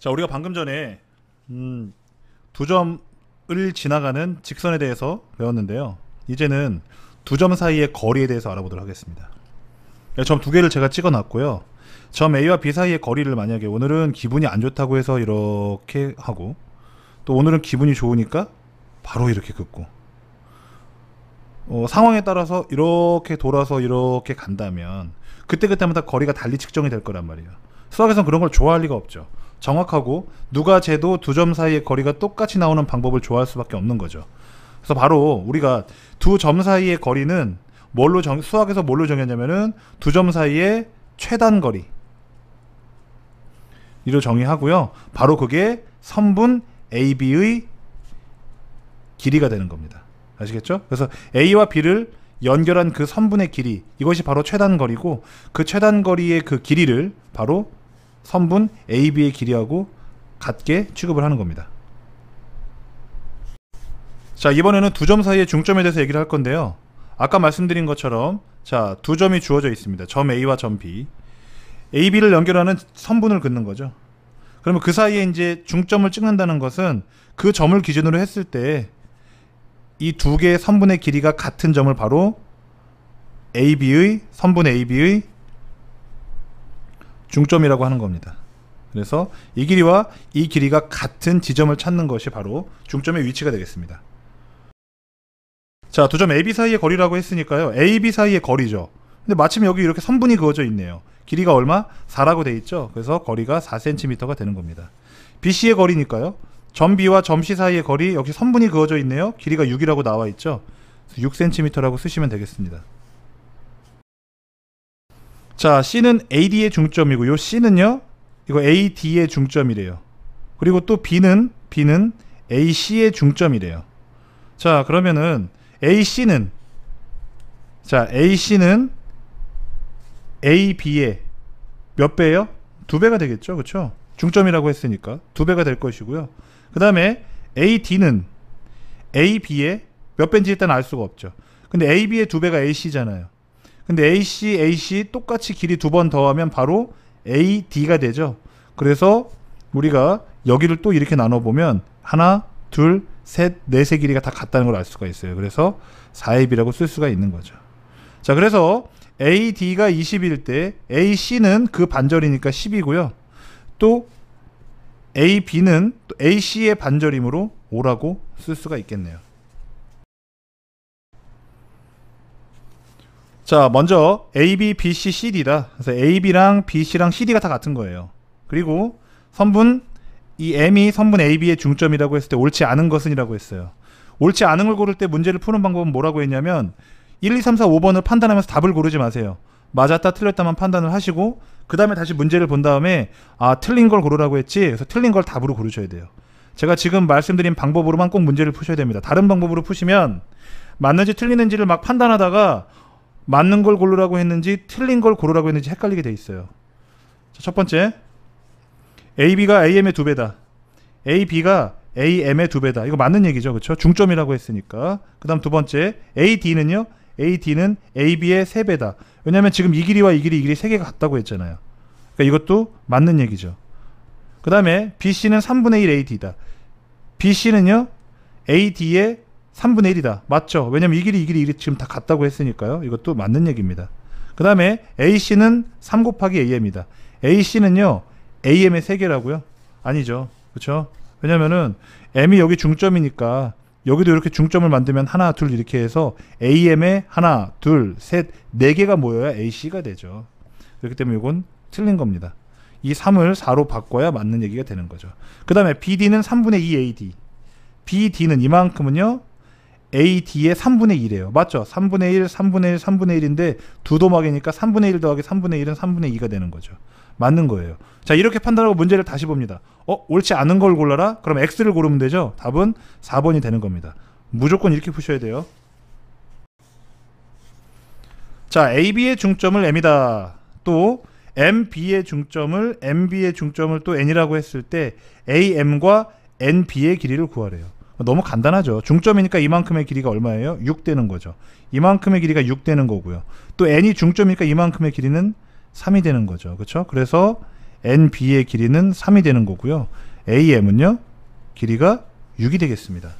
자, 우리가 방금 전에 음, 두 점을 지나가는 직선에 대해서 배웠는데요. 이제는 두 점 사이의 거리에 대해서 알아보도록 하겠습니다. 네, 점두 개를 제가 찍어놨고요. 점 A와 B 사이의 거리를 만약에 오늘은 기분이 안 좋다고 해서 이렇게 하고 또 오늘은 기분이 좋으니까 바로 이렇게 긋고 어, 상황에 따라서 이렇게 돌아서 이렇게 간다면 그때그때마다 거리가 달리 측정이 될 거란 말이에요. 수학에서는 그런 걸 좋아할 리가 없죠. 정확하고 누가 재도 두 점 사이의 거리가 똑같이 나오는 방법을 좋아할 수밖에 없는 거죠. 그래서 바로 우리가 두 점 사이의 거리는 뭘로 정, 수학에서 뭘로 정했냐면은 두 점 사이의 최단 거리. 이로 정의하고요. 바로 그게 선분 AB의 길이가 되는 겁니다. 아시겠죠? 그래서 A와 B를 연결한 그 선분의 길이 이것이 바로 최단 거리고 그 최단 거리의 그 길이를 바로 선분 AB의 길이하고 같게 취급을 하는 겁니다. 자, 이번에는 두 점 사이의 중점에 대해서 얘기를 할 건데요. 아까 말씀드린 것처럼 자, 두 점이 주어져 있습니다. 점 A와 점 B. AB를 연결하는 선분을 긋는 거죠. 그러면 그 사이에 이제 중점을 찍는다는 것은 그 점을 기준으로 했을 때 이 두 개의 선분의 길이가 같은 점을 바로 AB의 선분 AB의 중점이라고 하는 겁니다. 그래서 이 길이와 이 길이가 같은 지점을 찾는 것이 바로 중점의 위치가 되겠습니다. 자, 두 점 AB 사이의 거리라고 했으니까요. AB 사이의 거리죠. 근데 마침 여기 이렇게 선분이 그어져 있네요. 길이가 얼마? 4라고 돼 있죠. 그래서 거리가 4cm가 되는 겁니다. BC의 거리니까요. 점 B와 점 C 사이의 거리 역시 선분이 그어져 있네요. 길이가 6이라고 나와 있죠. 6cm라고 쓰시면 되겠습니다. 자, C는 AD의 중점이고요. C는요. 이거 AD의 중점이래요. 그리고 또 B는 B는 AC의 중점이래요. 자, 그러면은 AC는 자, AC는 AB의 몇 배예요? 두 배가 되겠죠. 그렇죠? 중점이라고 했으니까 두 배가 될 것이고요. 그다음에 AD는 AB의 몇 배인지 일단 알 수가 없죠. 근데 AB의 두 배가 AC잖아요. 근데 AC, AC 똑같이 길이 두 번 더하면 바로 AD가 되죠. 그래서 우리가 여기를 또 이렇게 나눠보면 하나, 둘, 셋, 넷의 네 길이가 다 같다는 걸 알 수가 있어요. 그래서 4 a b 라고쓸 수가 있는 거죠. 자, 그래서 AD가 20일 때 AC는 그 반절이니까 10이고요. 또 AB는 AC의 반절이므로 5라고 쓸 수가 있겠네요. 자, 먼저 A, B, B, C, C, D다. 그래서 A, B랑 B, C랑 C, D가 다 같은 거예요. 그리고 선분 이 M이 선분 A, B의 중점이라고 했을 때 옳지 않은 것은이라고 했어요. 옳지 않은 걸 고를 때 문제를 푸는 방법은 뭐라고 했냐면 1, 2, 3, 4, 5번을 판단하면서 답을 고르지 마세요. 맞았다 틀렸다만 판단을 하시고 그 다음에 다시 문제를 본 다음에 아 틀린 걸 고르라고 했지 그래서 틀린 걸 답으로 고르셔야 돼요. 제가 지금 말씀드린 방법으로만 꼭 문제를 푸셔야 됩니다. 다른 방법으로 푸시면 맞는지 틀리는지를 막 판단하다가 맞는 걸 고르라고 했는지 틀린 걸 고르라고 했는지 헷갈리게 돼 있어요. 자, 첫 번째. AB가 AM의 두 배다. AB가 AM의 두 배다. 이거 맞는 얘기죠. 그렇죠? 중점이라고 했으니까. 그다음 두 번째. AD는요. AD는 AB의 세 배다. 왜냐면 지금 이 길이와 이 길이 이 길이 세 개가 같다고 했잖아요. 그러니까 이것도 맞는 얘기죠. 그다음에 BC는 3분의 1 AD다. BC는요. AD의 3분의 1이다. 맞죠? 왜냐면 이 길이 이 길이 이 길이 지금 다 같다고 했으니까요. 이것도 맞는 얘기입니다. 그 다음에 AC는 3 곱하기 AM이다. AC는요. AM의 3개라고요? 아니죠. 그렇죠? 왜냐면은 M이 여기 중점이니까 여기도 이렇게 중점을 만들면 하나, 둘 이렇게 해서 AM에 하나, 둘, 셋, 네 개가 모여야 AC가 되죠. 그렇기 때문에 이건 틀린 겁니다. 이 3을 4로 바꿔야 맞는 얘기가 되는 거죠. 그 다음에 BD는 3분의 2AD. BD는 이만큼은요, AD의 3분의 1이에요. 맞죠? 3분의 1, 3분의 1, 3분의 1인데 두 도막이니까 3분의 1 더하기 3분의 1은 3분의 2가 되는 거죠. 맞는 거예요. 자, 이렇게 판단하고 문제를 다시 봅니다. 어, 옳지 않은 걸 골라라? 그럼 X를 고르면 되죠? 답은 4번이 되는 겁니다. 무조건 이렇게 푸셔야 돼요. 자, AB의 중점을 M이다. 또 MB의 중점을 MB의 중점을 또 N이라고 했을 때 AM과 NB의 길이를 구하래요. 너무 간단하죠. 중점이니까 이만큼의 길이가 얼마예요? 6 되는 거죠. 이만큼의 길이가 6 되는 거고요. 또 n이 중점이니까 이만큼의 길이는 3이 되는 거죠. 그렇죠? 그래서 nb의 길이는 3이 되는 거고요. am은요. 길이가 6이 되겠습니다.